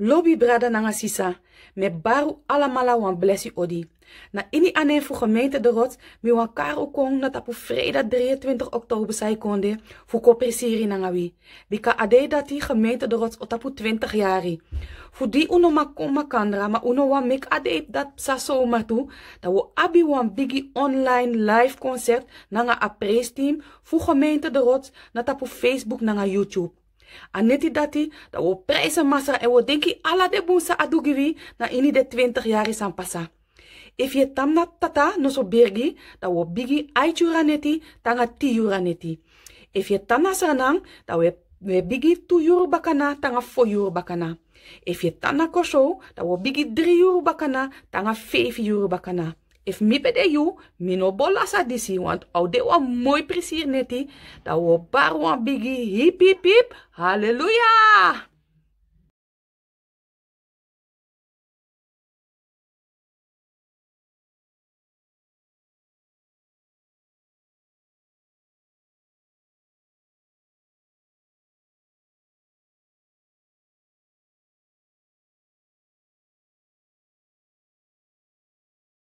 Lobby brada nanga sisa, me baru alamala wan blessi odi. Na ini ane fu gemeente de rots, mi wan karo kong na tapu vreda 23 oktober sai fu ko nanga wi. Bika ade dati gemeente de rots otapu 20 jari. Fu di uno koma makandra, ma uno wan mik ade dat sa tu tu, da wo abi wan bigi online live concert nanga apres team, fu gemeente de rots na Facebook nanga YouTube. Aneti dati, dat we prijzen massa en we denken ala de boensa adugiwi na ini de 20 jaar is aan passa. If je tamna tata no so bergi, dat we bigi aichuraneti tanga tiuraneti. If je na sanang, dat we we bigi tu yuru bakana tanga fo bakana. If je na kosho dat we bigi drie yuru bakana tanga vijf yuru bakana. If mi pede you, mi no bola sa disi, want ou de wa mooi plezier neti, da wo bar wan bigi, hip hip hip, hallelujah!